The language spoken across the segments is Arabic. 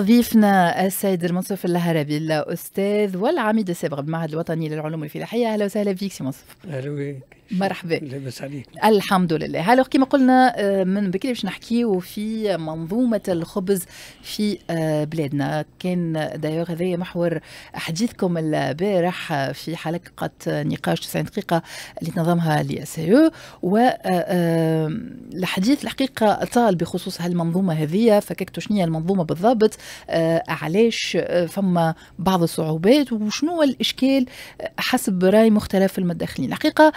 ضيفنا السيد المنصف اللهربي الاستاذ والعميد السابق بالمعهد الوطني للعلوم الفلاحيه اهلا وسهلا بك سي منصف اهلا بك مرحبا لاباس عليك الحمد لله هلا كما قلنا آه، من بكري باش نحكيو في منظومه الخبز في آه، بلادنا كان دايوغ هذايا محور حديثكم البارح آه، في حلقه نقاش 90 دقيقه اللي تنظمها لي الاس او والحديث الحقيقه طال بخصوص هالمنظومه هذه فككتوا شنو المنظومه بالضبط علاش فما بعض الصعوبات وشنو الاشكال حسب راي مختلف المتدخلين الحقيقه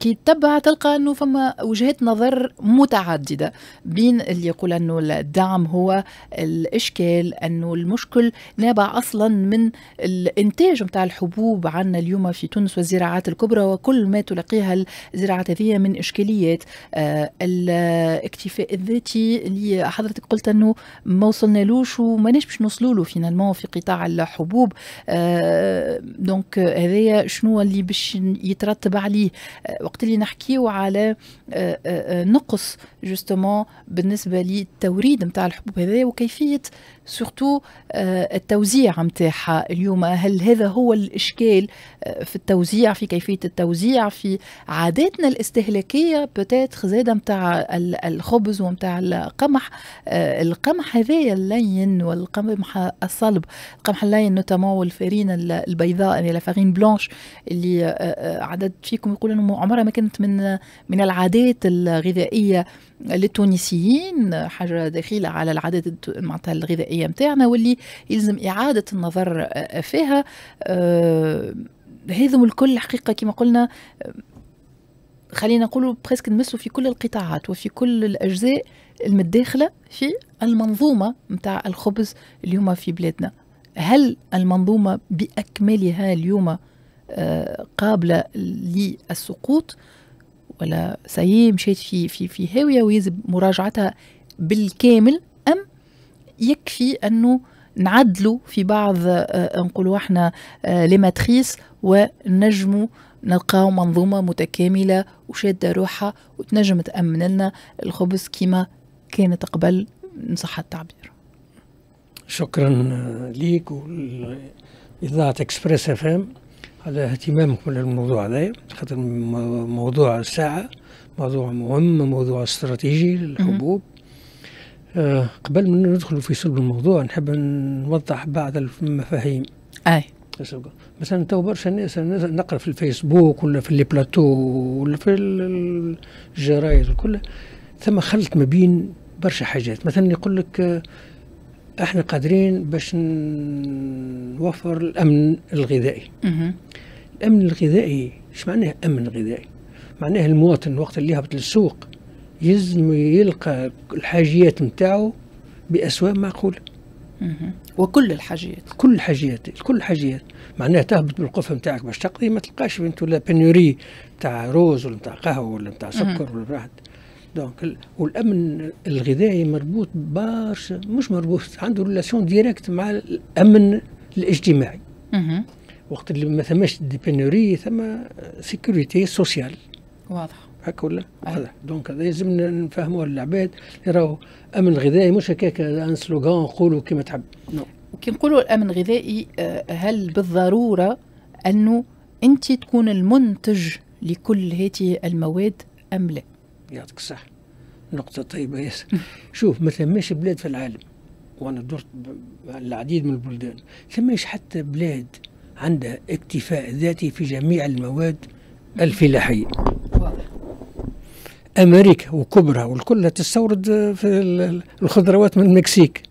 كي تتبع تلقى انه فما وجهات نظر متعدده بين اللي يقول انه الدعم هو الاشكال انه المشكل نابع اصلا من الانتاج نتاع الحبوب عندنا اليوم في تونس والزراعات الكبرى وكل ما تلقيها الزراعات هذه من اشكاليات أه، الاكتفاء الذاتي اللي حضرتك قلت انه ما وصلنالوش وماناش باش نوصلوا له فينالمون في قطاع الحبوب دونك أه، هذايا شنو اللي باش يترتب عليه وقت اللي نحكيو على آه، آه، آه، نقص جوستومون بالنسبه للتوريد نتاع الحبوب هذايا وكيفيه سورتو آه، التوزيع نتاعها اليوم هل هذا هو الاشكال آه، في التوزيع في كيفيه التوزيع في عاداتنا الاستهلاكيه بتاتخ زاده نتاع الخبز ونتاع القمح آه، القمح هذايا اللين والقمح الصلب القمح اللين نوتامون والفارين البيضاء يعني لافارين بلانش اللي عدد فيكم يقول انه عمرها ما كانت من من العادات الغذائيه للتونسيين حاجه دخيله على العادات معناتها الغذائيه نتاعنا واللي يلزم اعاده النظر آه، فيها آه، هذم الكل حقيقه كما قلنا آه، خلينا نقولوا بريسك نمسوا في كل القطاعات وفي كل الاجزاء المتداخله في المنظومه نتاع الخبز اليوم في بلادنا هل المنظومه باكملها اليوم قابله للسقوط ولا سي مشيت في في في هاويه ويجب مراجعتها بالكامل ام يكفي انه نعدلوا في بعض آه، آه، نقولوا احنا لي آه، ماتريس ونجموا نلقاو منظومه متكامله وشاده روحها وتنجم تامن لنا الخبز كما كانت قبل ان صح التعبير شكرا ليك ولاذاعه اكسبريس اف ام على اهتمامكم للموضوع هذا خاطر موضوع الساعة موضوع مهم موضوع استراتيجي للحبوب آه قبل ما ندخل في صلب الموضوع نحب نوضح بعض المفاهيم اي مثلا تو برشا ناس نقرا في الفيسبوك ولا في لي بلاتو ولا في الجرايد الكل ثم خلط ما بين برشا حاجات مثلا يقول لك آه، احنا قادرين باش نوفر الامن الغذائي الامن الغذائي ايش معناه امن غذائي معناه المواطن وقت اللي يهبط للسوق يلزم يلقى الحاجيات نتاعو باسواق معقوله وكل الحاجيات كل الحاجيات كل الحاجيات معناها تهبط بالقفه نتاعك باش تقضي ما تلقاش انت ولا بنيوري نتاع روز ولا نتاع قهوه ولا نتاع سكر ولا واحد دونك والامن الغذائي مربوط برشا مش مربوط عنده ريلاسيون ديريكت مع الامن الاجتماعي وقت اللي ما ثماش ديبينوري ثم سيكوريتي سوسيال واضح هكا ولا هذا دونك هذا لازم نفهموه للعباد اللي راهو امن غذائي مش هكاك ان سلوغان قولوا كما تحب نو كي نقولوا الامن الغذائي آه، هل بالضروره انه انت تكون المنتج لكل هذه المواد ام لا؟ يعطيك الصحة نقطة طيبة ياسر شوف ما ثماش بلاد في العالم وأنا درت العديد من البلدان ثماش حتى بلاد عندها اكتفاء ذاتي في جميع المواد الفلاحية أمريكا وكبرى والكل تستورد في الخضروات من المكسيك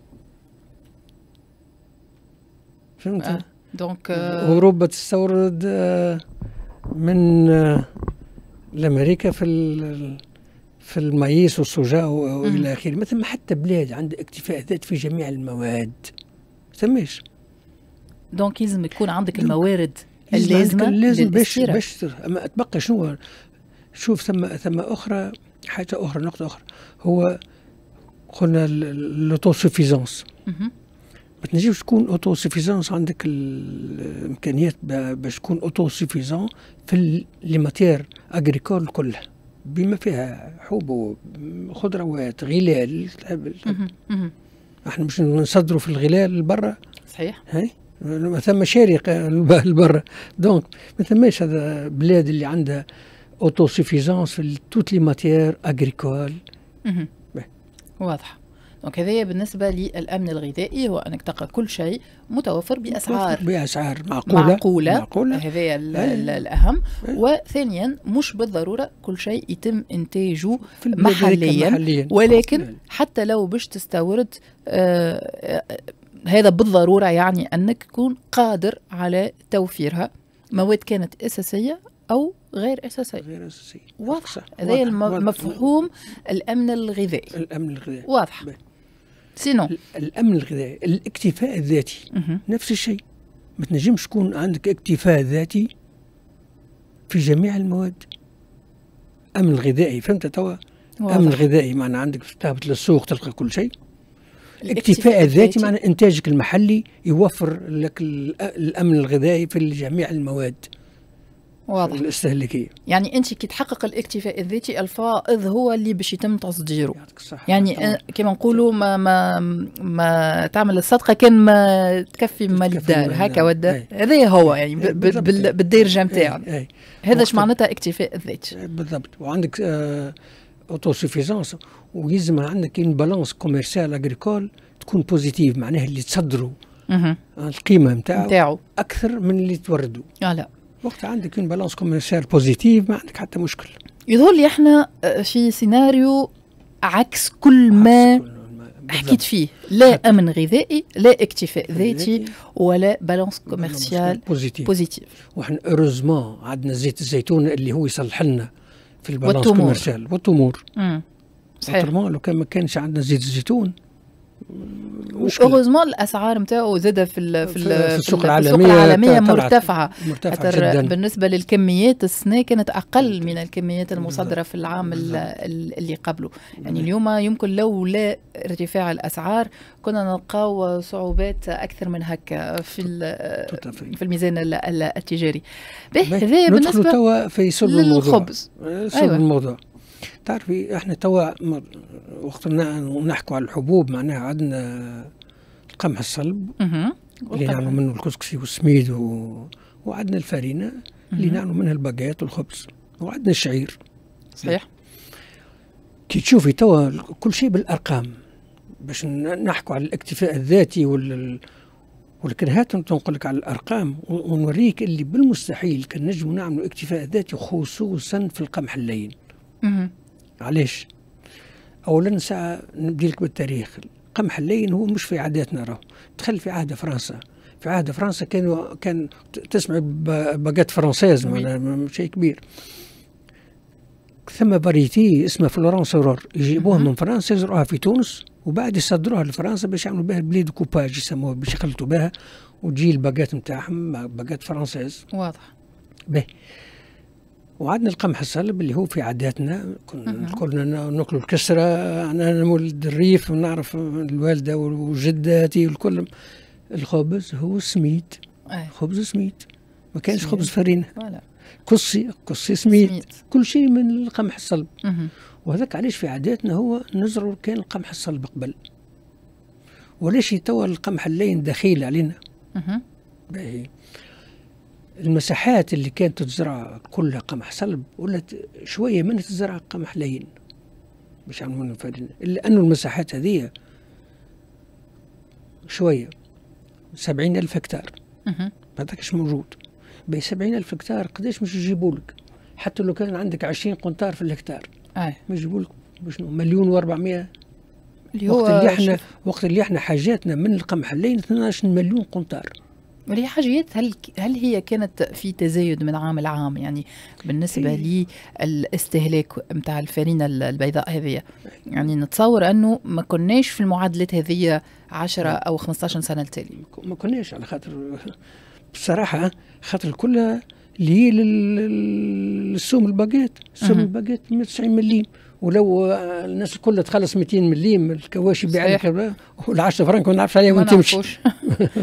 فهمت؟ آه. دونك euh، أوروبا تستورد آه، من آه، الأمريكا في في المايس والسوجا والى اخره ما ثم حتى بلاد عندها اكتفاء ذات في جميع المواد ثماش دونك يلزم يكون عندك الموارد اللازمه لازم باش باش اما تبقى شنو شوف ثم ثم اخرى حاجه اخرى نقطه اخرى هو قلنا لوتوسوفيزونس ما تنجمش تكون اوتوسوفيزونس عندك الامكانيات باش تكون اوتوسوفيزون في لي ماتير اغريكول كلها بما فيها حبوب خضروات غلال احنا مش نصدروا في الغلال لبرا صحيح هاي ما ثم شارق البر دونك ما ثماش هذا بلاد اللي عندها اوتو سيفيزونس في توت لي ماتيير اغريكول واضحه دونك هذايا بالنسبه للامن الغذائي هو انك تلقى كل شيء متوفر باسعار باسعار معقوله معقوله, معقولة. هذايا الاهم وثانيا مش بالضروره كل شيء يتم انتاجه محليا, محليا ولكن حتى لو باش تستورد آه،, آه هذا بالضروره يعني انك تكون قادر على توفيرها مواد كانت اساسيه او غير اساسيه غير اساسيه واضح هذا المفهوم الامن الغذائي الامن الغذائي واضح بي. سينو الامن الغذائي الاكتفاء الذاتي نفس الشيء ما تنجمش تكون عندك اكتفاء ذاتي في جميع المواد امن غذائي فهمت توا امن غذائي معنى عندك تهبط للسوق تلقى كل شيء الاكتفاء الذاتي معنى انتاجك المحلي يوفر لك الامن الغذائي في جميع المواد واضح الاستهلاكيه يعني انت كي تحقق الاكتفاء الذاتي الفائض هو اللي باش يتم تصديره يعني كما نقولوا ما ما ما تعمل الصدقه كان ما تكفي مال الدار هكا ودا هذا هو يعني بالدارجه نتاعنا هذا اش معناتها اكتفاء ذاتي بالضبط وعندك اوتو اوتوسوفيزونس ويلزم عندك ان بالانس كوميرسيال اغريكول تكون بوزيتيف معناها اللي تصدروا القيمه نتاعو اكثر من اللي توردوا آه لا وقت عندك اون بالانس كوميرسيال بوزيتيف ما عندك حتى مشكل يظهر لي احنا آه، في سيناريو عكس كل ما حكيت فيه لا امن غذائي لا اكتفاء ذاتي ولا بالانس كوميرسيال بوزيتيف بوزيتيف وحنا اوروزمون عندنا زيت الزيتون اللي هو يصلح لنا في البالانس كوميرسيال والتمور صحيح لو كان ما كانش عندنا زيت الزيتون وهوزمون الاسعار نتاعو زاده في في, في السوق العالميه, السوق العالمية مرتفعه مرتفعه جدا بالنسبه للكميات السنه كانت اقل من الكميات المصدره في العام اللي قبله يعني اليوم يمكن لولا ارتفاع الاسعار كنا نلقاو صعوبات اكثر من هكا في في الميزان التجاري هذا بالنسبه في صلب الموضوع صلب أيوة. الموضوع تعرفي احنا توا وقت نحكوا على الحبوب معناها عندنا القمح الصلب اللي نعملوا منه الكسكسي والسميد و... وعندنا الفارينة اللي نعملوا منها الباجات والخبز وعندنا الشعير صحيح كي تشوفي توا كل شيء بالارقام باش نحكوا على الاكتفاء الذاتي وال ولكن هات تنقل لك على الارقام ونوريك اللي بالمستحيل كان نجم نعملوا اكتفاء ذاتي خصوصا في القمح اللين علاش اولا ساعه لك بالتاريخ قمح اللين هو مش في عاداتنا راه دخل في عهد فرنسا في عهد فرنسا كانوا كان تسمع باجات فرونسيز شيء كبير ثم فاريتي اسمه فلورانس رور يجيبوها من فرنسا يزرعوها في تونس وبعد يصدروها لفرنسا باش يعملوا بها بليد كوباج يسموها باش يخلطوا بها وتجي الباجات نتاعهم باجات فرونسيز واضح به وعندنا القمح اللي هو في عاداتنا كنا ناكلوا ناكل الكسره انا مولد الريف ونعرف الوالده وجداتي والكل الخبز هو سميد أيه. خبز سميد ما كانش خبز فرينه كصي كصي سميد, سميد. كل شيء من القمح الصلب وهذاك علاش في عاداتنا هو نزرعوا كان القمح الصلب قبل وليش توا القمح اللين دخيل علينا باهي المساحات اللي كانت تزرع كلها قمح صلب ولات شويه منها تزرع قمح لين مش عم لانه المساحات هذه شويه سبعين ألف هكتار هذاك مش موجود بين سبعين ألف هكتار قداش مش يجيبوا لك حتى لو كان عندك عشرين قنطار في الهكتار آه. مش يجيبوا لك مليون و400 وقت اللي احنا وقت اللي احنا حاجاتنا من القمح اللين 12 مليون قنطار الحاجيات هل هل هي كانت في تزايد من عام لعام يعني بالنسبه إيه. لي الاستهلاك نتاع الفارينه البيضاء هذه يعني نتصور انه ما كناش في المعادلات هذه 10 نعم. او 15 سنه التالي ما كناش على خاطر بصراحه خاطر كلها اللي هي للسوم الباجيت سوم الباجيت 190 مليم ولو آه، الناس الكل تخلص 200 مليم الكواشي بيع وال 10 فرنك ما نعرفش عليها وين تمشي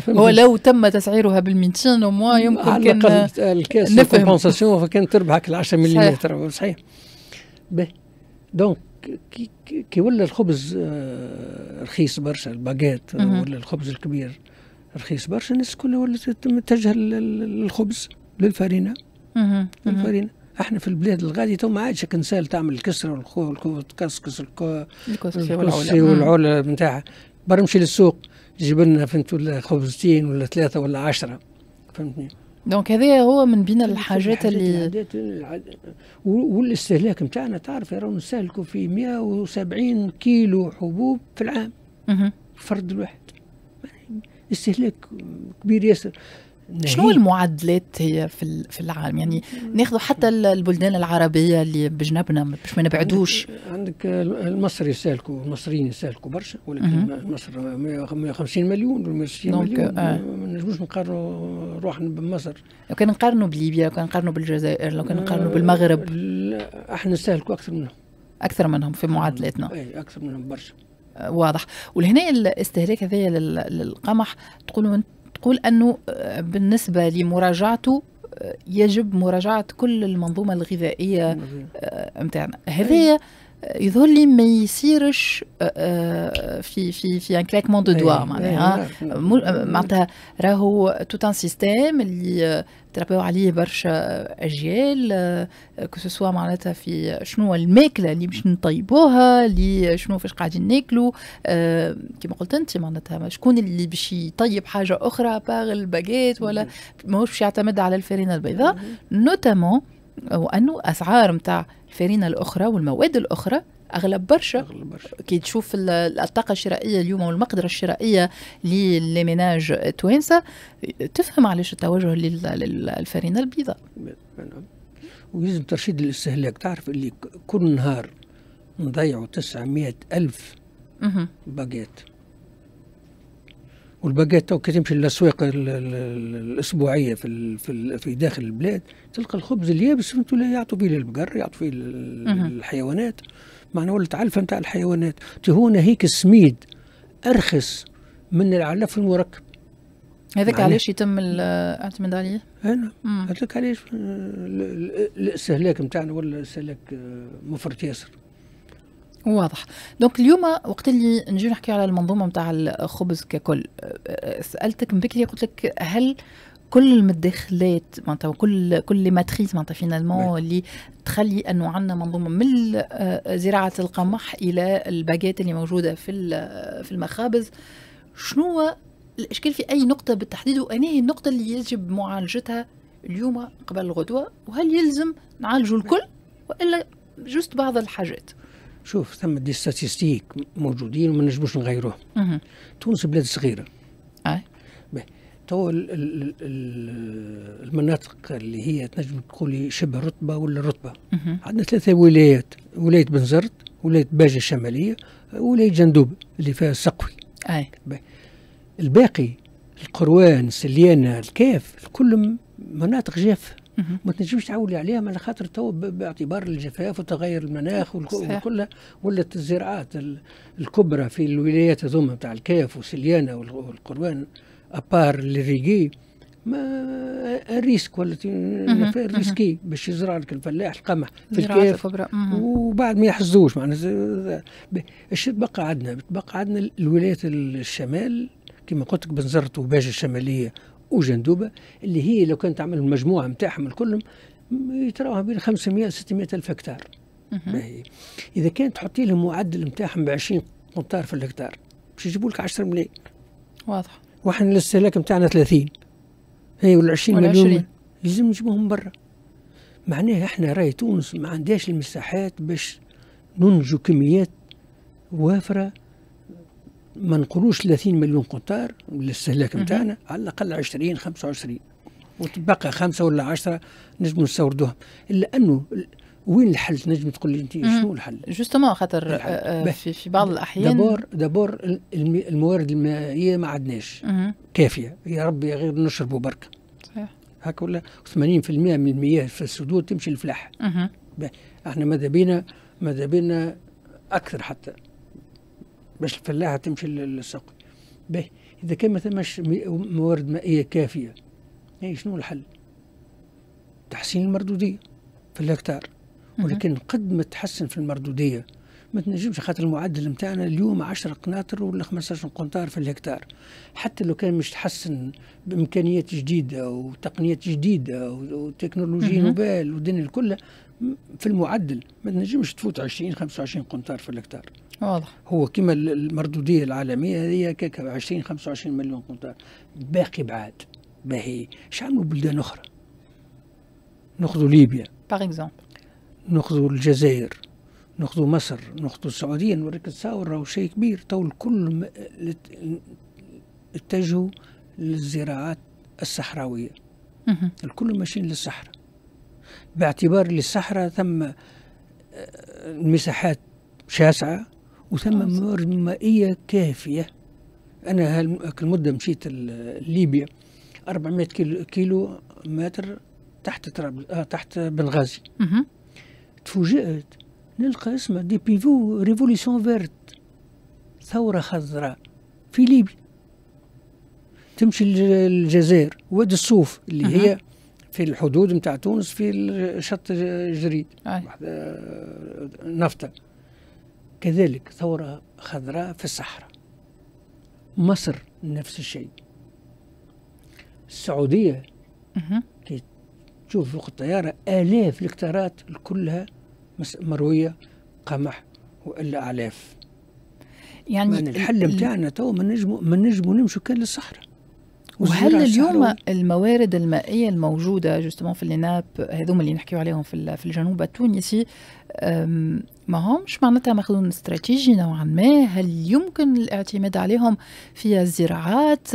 ولو تم تسعيرها بال 200 وموا يمكن على الاقل الكاس كومبونساسيون فكانت تربحك ال 10 مليم صحيح, صحيح. دونك كي ولا الخبز آه، رخيص برشا الباغيت ولا الخبز الكبير رخيص برشا الناس كلها ولات تتجه للخبز للفرينه للفرينه احنا في البلاد الغادي تو ما عادش كنسال تعمل الكسر والكسكس الكسي والعولة نتاعها برمشي للسوق تجيب لنا فهمت ولا خبزتين ولا ثلاثة ولا عشرة فهمتني دونك هذا هو من بين الحاجات اللي يعني، والاستهلاك نتاعنا تعرف راهو نستهلكوا في 170 كيلو حبوب في العام فرد الواحد يعني استهلاك كبير ياسر يعني شنو المعدلات هي في في العالم يعني ناخذوا حتى البلدان العربيه اللي بجنبنا باش ما نبعدوش عندك المصري يسالكوا المصريين يسالكوا برشا ولكن مصر 150 مليون ولا 160 مليون آه. ما نجموش نقارنوا روحنا بمصر لو كان نقارنوا بليبيا لو كان نقارنوا بالجزائر لو كان نقارنوا بالمغرب آه، احنا نستهلكوا اكثر منهم اكثر منهم في معادلاتنا اي اكثر منهم برشا آه، واضح ولهنا الاستهلاك هذايا للقمح تقولوا تقول أنه آه، بالنسبة لمراجعته آه، يجب مراجعة كل المنظومة الغذائية آه، متاعنا هذايا يظهر لي ما يصيرش آه، آه، في في في ان كلاكمون دو دوا معناها معناتها راهو توت ان سيستيم اللي تربيو عليه برشا اجيال كو آه، سوسوا معناتها في شنو الماكله اللي باش نطيبوها اللي شنو فاش قاعدين ناكلوا كما قلت انت معناتها شكون اللي باش يطيب حاجه اخرى باغ الباجيت ولا mm-hmm. ماهوش باش يعتمد على الفرينه البيضاء نوتامون mm-hmm. وانه اسعار نتاع الفارينه الاخرى والمواد الاخرى اغلب برشا كي تشوف الطاقه الشرائيه اليوم والمقدره الشرائيه للميناج توينسا تفهم علاش التوجه للفارينه البيضاء نعم. ويلزم ترشيد الاستهلاك تعرف اللي كل نهار نضيعوا 900 ألف باجيت والباجيت تو كي تمشي للاسواق الاسبوعيه في في في داخل البلاد تلقى الخبز اليابس انتوا يعطوا فيه للبقر يعطوا فيه للحيوانات معناها ولت علفه نتاع الحيوانات هو هيك السميد ارخص من العلف المركب هذاك علاش يتم الاعتماد عليه؟ انا هذاك علاش الاستهلاك نتاعنا ولا استهلاك آه، مفرط ياسر واضح دونك اليوم وقت اللي نجي نحكي على المنظومه نتاع الخبز ككل سالتك من بكري قلت لك هل كل المداخلات معناتها كل كل لي ماتريس معناتها فينالمون اللي تخلي انه عندنا منظومه من آه، زراعه القمح الى الباجيت اللي موجوده في في المخابز شنو الاشكال في اي نقطه بالتحديد وانا هي النقطه اللي يجب معالجتها اليوم قبل الغدوه وهل يلزم نعالجوا الكل والا جوست بعض الحاجات شوف ثم دي ستاتيستيك موجودين وما نجموش نغيروهم تونس بلاد صغيره اي تو المناطق اللي هي تنجم تقولي شبه رطبه ولا رطبه عندنا ثلاثه ولايات ولايه بنزرت ولايه باجه الشماليه ولايه جندوب اللي فيها السقوي اي الباقي القروان سليانه الكاف كلهم مناطق جافه ما تنجمش تعولي عليهم على خاطر تو باعتبار الجفاف وتغير المناخ وكلها ولات الزراعات الكبرى في الولايات هذوما نتاع الكاف وسليانه والقروان ابار الريقي ما الريسك ولا ريسكي باش يزرع لك الفلاح القمح في الكاف وبعد ما يحزوش معناها ايش تبقى عندنا تبقى عندنا الولايات الشمال كما قلت لك بنزرت وباجه الشماليه وجندوبه اللي هي لو كانت تعمل المجموعه نتاعهم الكلهم يتراوها بين 500 600 الف هكتار اذا كانت تحطي لهم معدل نتاعهم ب 20 قنطار في الهكتار باش يجيبوا لك 10 ملايين واضح واحنا الاستهلاك نتاعنا 30 هي وال 20 مليون لازم نجيبوهم برا معناها احنا راهي تونس ما عندهاش المساحات باش ننجو كميات وافره ما نقولوش 30 مليون قطار للاستهلاك نتاعنا على الاقل 20 25 وتبقى خمسه ولا 10 نجموا نستوردوها الا انه وين الحل نجم تقول لي انت شنو الحل؟ جوستومون خاطر آه، آه، في, في بعض الاحيان دابور دابور الموارد المائيه ما عندناش كافيه يا ربي غير نشربوا برك صحيح هكا ولا 80% من المياه في السدود تمشي للفلاح احنا ماذا بينا ماذا بينا اكثر حتى باش الفلاحه تمشي للسوق به اذا كان ما ثماش موارد مائيه كافيه يعني شنو الحل؟ تحسين المردوديه في الهكتار ولكن قد ما تحسن في المردوديه ما تنجمش خاطر المعدل نتاعنا اليوم 10 قناطر ولا 15 قنطار في الهكتار حتى لو كان مش تحسن بامكانيات جديده وتقنيات جديده وتكنولوجيا نوبال والدنيا الكلها في المعدل ما تنجمش تفوت 20 25 قنطار في الهكتار واضح هو كما المردوديه العالميه هذه 20 25 مليون قنطار باقي بعاد باهي شعملوا بلدان اخرى ناخذوا ليبيا باغ اكزومبل ناخذوا الجزائر ناخذوا مصر ناخذوا السعوديه نوريك التصاور راهو شيء كبير تو الكل اتجهوا للزراعات الصحراويه الكل ماشيين للصحراء باعتبار للصحراء ثم آه، مساحات شاسعه وثم موارد مائية كافية أنا هالك المدة مشيت ليبيا 400 كيلو, كيلو متر تحت تراب آه تحت بنغازي تفوجئت نلقى اسمه دي بيفو ريفوليسيون فيرت ثورة خضراء في ليبيا تمشي للجزائر وادي الصوف اللي هي في الحدود نتاع تونس في شط جريد نفطه كذلك ثورة خضراء في الصحراء مصر نفس الشيء السعودية كي تشوف فوق الطيارة آلاف الهكتارات كلها مروية قمح وإلا آلاف يعني الحل نتاعنا تو ما نجمو ما نجمو نمشوا كان للصحراء وهل اليوم الموارد المائيه الموجوده جوستومون في الليناب هذوما اللي نحكيو عليهم في في الجنوب التونسي ما همش معناتها مخزون استراتيجي نوعا ما هل يمكن الاعتماد عليهم في الزراعات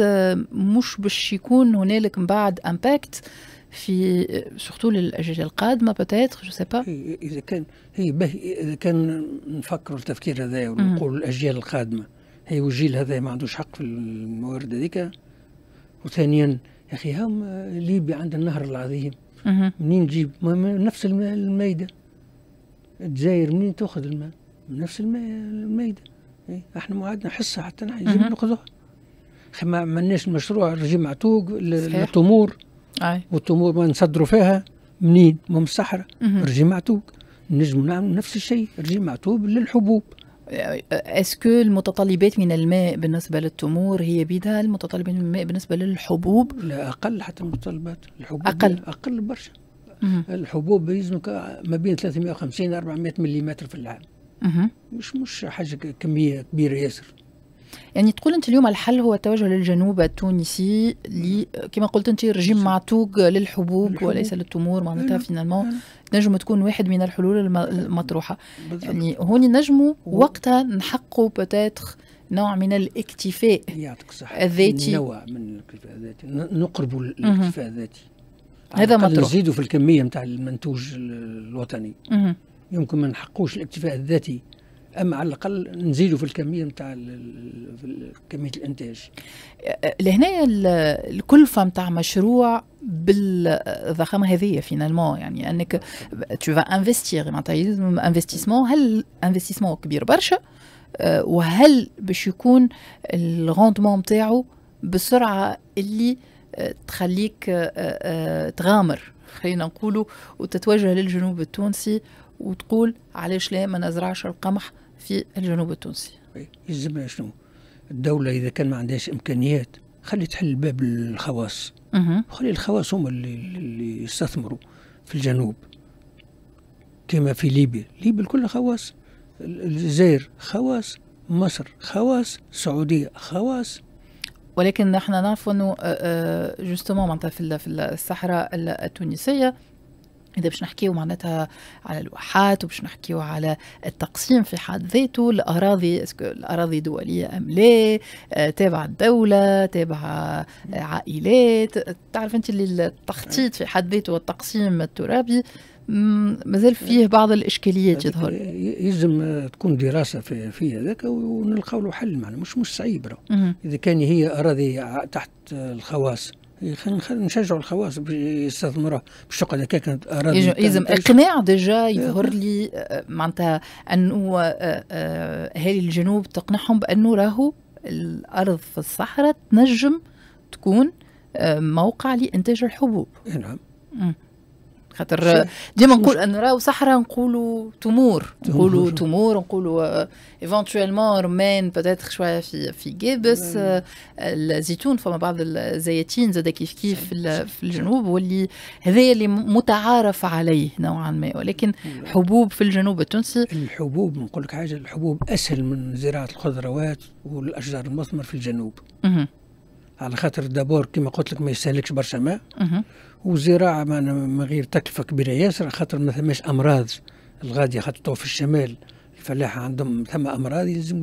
مش باش يكون هنالك من بعد امباكت في سورتو للاجيال القادمه بتاتر جو سي با اذا كان هي به اذا كان نفكروا التفكير هذا ونقول الاجيال القادمه هي والجيل هذا ما عندوش حق في الموارد هذيك وثانيا يا اخي هم آه، ليبيا عند النهر العظيم منين نجيب نفس المايده الجزائر منين تاخذ الماء من نفس المايده إيه، احنا عندنا حصه حتى نجيب ناخذها اخي ما عملناش المشروع الرجيم عتوق للتمور والتمور ما نصدروا فيها منين؟ من الصحراء رجيم عتوق نجم نعمل نفس الشيء رجيم عتوب للحبوب اسكو آه، المتطلبات من الماء بالنسبه للتمور هي بدها المتطلبات من الماء بالنسبه للحبوب لا اقل حتى المتطلبات الحبوب اقل اقل برشا الحبوب يلزمك ما بين 350 400 ملم في العام مش مش حاجه كميه كبيره ياسر يعني تقول انت اليوم الحل هو التوجه للجنوب التونسي كما قلت انت رجيم معتوق للحبوب الحبوب. وليس للتمور معناتها فينالمون نجم تكون واحد من الحلول المطروحه بالضبط. يعني هوني نجموا وقتها نحقوا بتاتر نوع من الاكتفاء يعطيك الذاتي نوع من الاكتفاء الذاتي نقربوا الاكتفاء الذاتي هذا مطروح نزيدوا في الكميه نتاع المنتوج الوطني مه. يمكن ما نحقوش الاكتفاء الذاتي اما على الاقل نزيدوا في الكميه نتاع كميه الانتاج أه، لهنا الكلفه نتاع مشروع بالضخامه هذه فينالمون يعني انك تو فا انفستيغ معناتها انفستيسمون هل انفستيسمون كبير برشا أه، وهل باش يكون الروندمون نتاعو بسرعه اللي أه، تخليك تغامر خلينا نقولوا وتتوجه للجنوب التونسي وتقول علاش لا ما نزرعش القمح في الجنوب التونسي يلزم شنو الدولة إذا كان ما عندهاش إمكانيات خلي تحل باب الخواص خلي الخواص هما اللي, اللي يستثمروا في الجنوب كما في ليبيا ليبيا الكل خواص الجزائر خواص مصر خواص السعودية خواص ولكن نحن نعرف انه جوستومون آه، آه، معناتها في الصحراء التونسيه إذا باش نحكيو معناتها على الواحات وباش نحكيو على التقسيم في حد ذاته الأراضي الأراضي دولية أم لا آه، تابعة الدولة تابعة عائلات تعرف أنت اللي التخطيط في حد ذاته والتقسيم الترابي مازال فيه بعض الاشكاليات يظهر يلزم تكون دراسه في, في هذاك ونلقاو له حل معنا مش مش صعيب اذا كان هي اراضي تحت الخواص خلينا نشجعوا الخواص يستثمروه باش تقعد هكاك يلزم اقناع ديجا إيه. يظهر لي آه، معناتها انه آه، آه، اهالي الجنوب تقنعهم بانه راهو الارض في الصحراء تنجم تكون موقع لانتاج الحبوب إيه، نعم خاطر ديما نقول ان راهو صحراء نقولوا تمور نقولوا تمور نقولوا ايفونتويلمون رمان بتاتر شويه في في جيبس آه، الزيتون فما بعض الزيتين زاد كيف كيف في الجنوب واللي هذايا اللي متعارف عليه نوعا ما ولكن حبوب في الجنوب التونسي الحبوب نقول لك حاجه الحبوب اسهل من زراعه الخضروات والاشجار المثمر في الجنوب على خاطر دابور كما قلت لك ما يستهلكش برشا ماء والزراعه من غير تكلفه كبيره ياسر خاطر ما ثماش امراض الغادي خاطر في الشمال الفلاح عندهم ثم امراض يلزم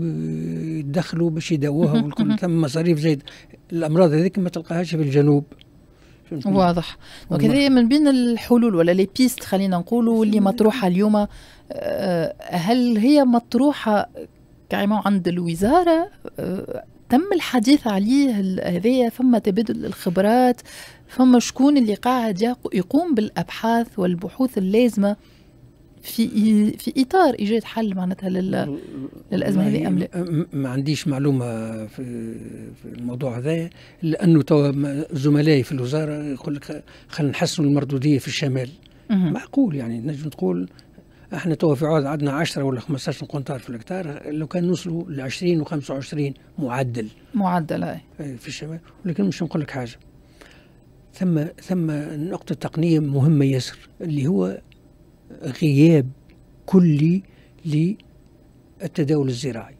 يدخلوا باش يداووها والكل ثم مصاريف زايد الامراض هذيك ما تلقاهاش في الجنوب واضح وكذا من بين الحلول ولا لي بيست خلينا نقولوا اللي مطروحه اليوم آه، هل هي مطروحه كعمو عند الوزاره آه، تم الحديث عليه هذايا فما تبادل الخبرات فما شكون اللي قاعد يقوم بالابحاث والبحوث اللازمه في في اطار ايجاد حل معناتها للازمه هذه ام لا؟ ما عنديش معلومه في, الموضوع هذايا لانه توا زملائي في الوزاره يقول لك خلينا نحسنوا المردوديه في الشمال معقول يعني نجم تقول احنا تو في عوض عندنا 10 ولا 15 قنطار في الهكتار لو كان نوصلوا ل 20 و25 معدل معدل اي في الشمال ولكن مش نقول لك حاجه ثم ثم نقطه تقنيه مهمه ياسر اللي هو غياب كلي للتداول الزراعي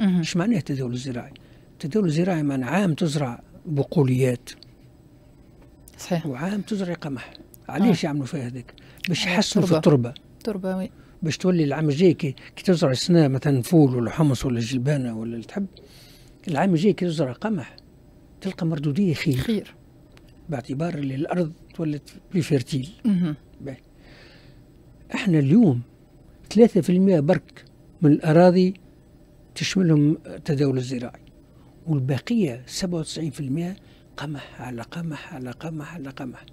ايش معناه التداول الزراعي التداول الزراعي معناه عام تزرع بقوليات صحيح وعام تزرع قمح آه. علاش يعملوا فيها هذاك باش آه، يحسنوا في التربه تربوي باش تولي العام الجاي كي, كي تزرع السنه مثلا فول ولا حمص ولا جلبانه ولا اللي تحب العام الجاي كي تزرع قمح تلقى مردوديه خير خير باعتبار اللي الارض تولت بلي فيرتيل احنا اليوم 3% برك من الاراضي تشملهم التداول الزراعي والبقيه 97% قمح على قمح على قمح على قمح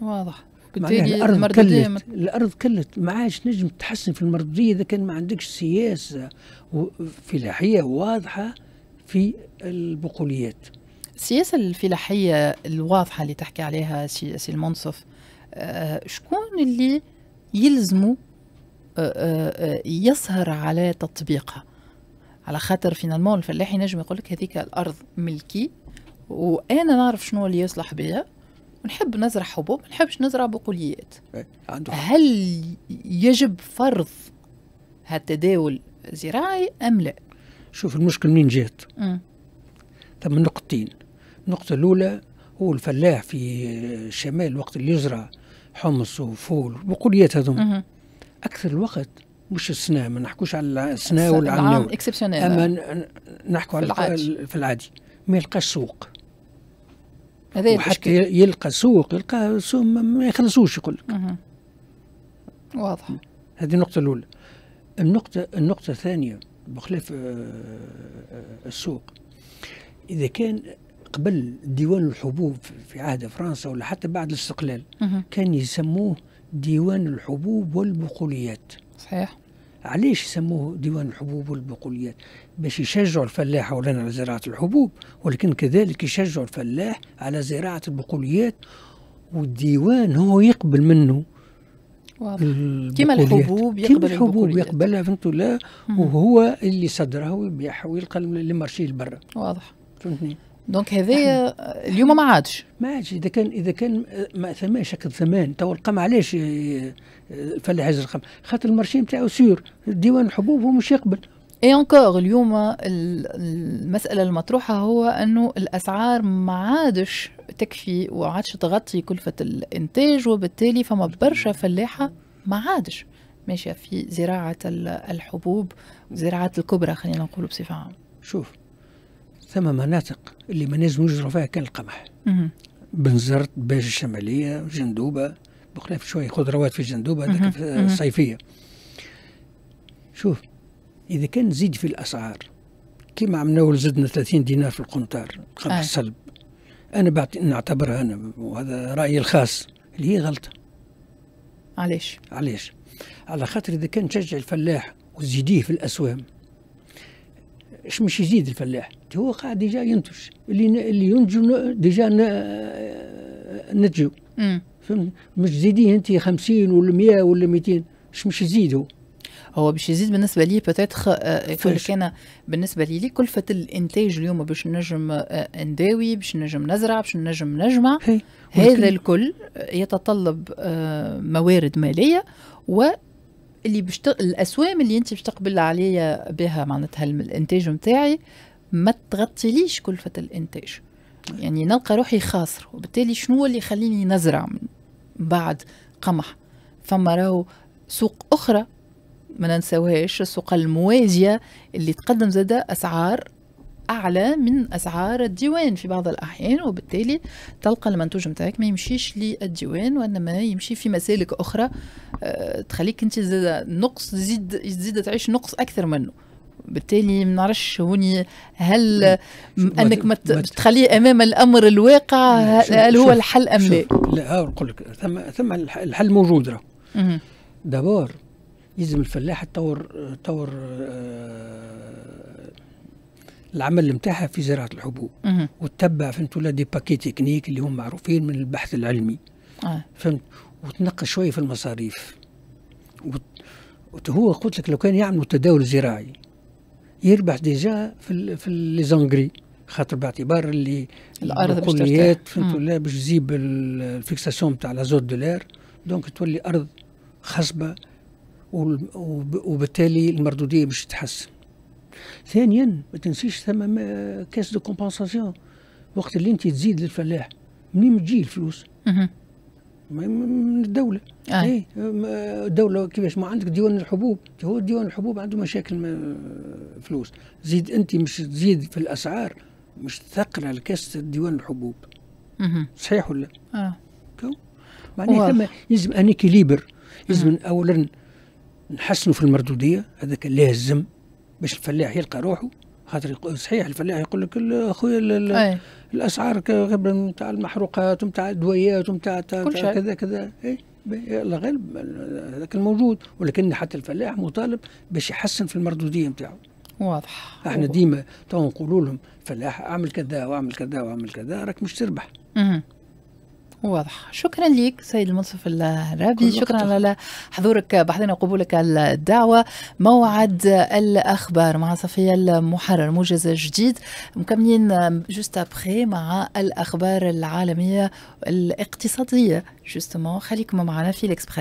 واضح بالتالي الارض كلت الارض كلت ما عادش نجم تحسن في المرضيه اذا كان ما عندكش سياسه فلاحيه واضحه في البقوليات السياسه الفلاحيه الواضحه اللي تحكي عليها سي, سي المنصف آه، شكون اللي يلزموا آه، آه، يسهر على تطبيقها على خاطر فينالمون الفلاح ينجم يقول لك هذيك الارض ملكي وانا نعرف شنو اللي يصلح بها نحب نزرع حبوب ما نحبش نزرع بقوليات إيه، عنده هل يجب فرض هالتداول الزراعي ام لا شوف المشكل من جات ثم نقطتين النقطه الاولى هو الفلاح في الشمال وقت اللي يزرع حمص وفول بقوليات هذوما اكثر الوقت مش السنة ما نحكوش على السنة ولا على العام اكسبسيونيل اما نحكو على العادي. في العادي ما يلقاش سوق هذا وحتى يلقى سوق يلقى سوق ما يخلصوش يقول لك واضح هذه النقطة الأولى النقطة النقطة الثانية بخلاف آه، آه، السوق إذا كان قبل ديوان الحبوب في عهد فرنسا ولا حتى بعد الاستقلال كان يسموه ديوان الحبوب والبقوليات صحيح علاش سموه ديوان الحبوب والبقوليات باش يشجعوا الفلاح اولا على زراعة الحبوب ولكن كذلك يشجعوا الفلاح على زراعة البقوليات والديوان هو يقبل منه كما الحبوب يقبل كما الحبوب يقبلها فهمت لا وهو اللي صدرها ويبيعها ويلقى مارشي لبرا واضح فهمتني دونك هذايا اليوم ما عادش ما عادش اذا كان اذا كان ما ثماش هكا ثمان تو القمع علاش الفلاحه الرقم خاطر المارشي نتاعو سور ديوان الحبوب هو مش يقبل اي اونكور اليوم المساله المطروحه هو انه الاسعار ما عادش تكفي وما عادش تغطي كلفه الانتاج وبالتالي فما برشا فلاحه ما عادش ماشيه في زراعه الحبوب زراعه الكبرى خلينا نقول بصفه عامه شوف ثم مناطق اللي ما نجموش يجروا فيها القمح بنزرت باش الشماليه جندوبه بخلاف شوي خضروات في جندوبة هذاك الصيفيه شوف اذا كان زيد في الاسعار كما عملنا زدنا 30 دينار في القنطار قبل آه. السلب انا بعطي نعتبرها انا وهذا رايي الخاص اللي هي غلطه علاش علاش على خاطر اذا كان تشجع الفلاح وتزيديه في الاسوام اش مش يزيد الفلاح هو قاعد ديجا ينتج اللي اللي ينتجوا ديجا نتجوا مش زيديه انت 50 ولا 100 ولا 200 مش مش يزيدوا هو باش يزيد بالنسبه لي بتاتخ يقول لك انا بالنسبه لي, لي كلفه الانتاج اليوم باش نجم آه، نداوي باش نجم نزرع باش نجم نجمع هذا الكل آه، يتطلب آه، موارد ماليه و اللي باش الاسوام اللي انت باش تقبل عليا بها معناتها الانتاج نتاعي ما تغطيليش كلفه الانتاج يعني نلقى روحي خاسر وبالتالي شنو اللي يخليني نزرع بعد قمح فما راهو سوق أخرى ما ننساوهاش السوق الموازية اللي تقدم زاده أسعار أعلى من أسعار الديوان في بعض الأحيان وبالتالي تلقى المنتوج نتاعك ما يمشيش للديوان وإنما يمشي في مسالك أخرى آه، تخليك أنت زاده نقص تزيد تزيد تعيش نقص أكثر منه بالتالي ما نعرفش هوني هل إيه، انك ما تخليه امام الامر الواقع هل هو الحل ام لا؟ لا نقول لك ثم ثم الحل موجود راه دابور يلزم الفلاح تطور تطور آه، العمل نتاعها في زراعه الحبوب وتتبع فهمت ولا دي باكي تكنيك اللي هم معروفين من البحث العلمي آه. فهمت وتنقص شويه في المصاريف وهو قلت لك لو كان يعملوا تداول زراعي يربح ديجا في في لي زونغري خاطر باعتبار اللي الارض الكليات فهمت ولا باش تجيب الفيكساسيون تاع لازوت لير دونك تولي ارض خصبه وبالتالي المردوديه باش تتحسن ثانيا ما تنسيش ثم كاس دو كومبونساسيون وقت اللي انت تزيد للفلاح منين تجي الفلوس من الدوله آه. اي إيه، الدوله كيفاش ما عندك ديوان الحبوب هو ديوان الحبوب عنده مشاكل فلوس زيد انت مش تزيد في الاسعار مش تثقل على كاسه ديوان الحبوب مه. صحيح ولا اه كو معناها ثم يلزم ان كيليبر لازم اولا نحسنوا في المردوديه هذاك لازم باش الفلاح يلقى روحه خاطر صحيح الفلاح يقول لك خويا الاسعار نتاع المحروقات نتاع الدويات نتاع كذا كذا إيه؟ الغالب هذاك الموجود ولكن حتى الفلاح مطالب باش يحسن في المردوديه نتاعو واضح احنا ديما تو نقولوا لهم فلاح اعمل كذا واعمل كذا واعمل كذا راك مش تربح واضح شكرا لك سيد المنصف الرابي شكرا على حضورك بحضنا وقبولك الدعوة موعد الأخبار مع صفية المحرر موجز جديد مكملين جوست أبخي مع الأخبار العالمية الاقتصادية جوستمون خليكم معنا في الإكسبريس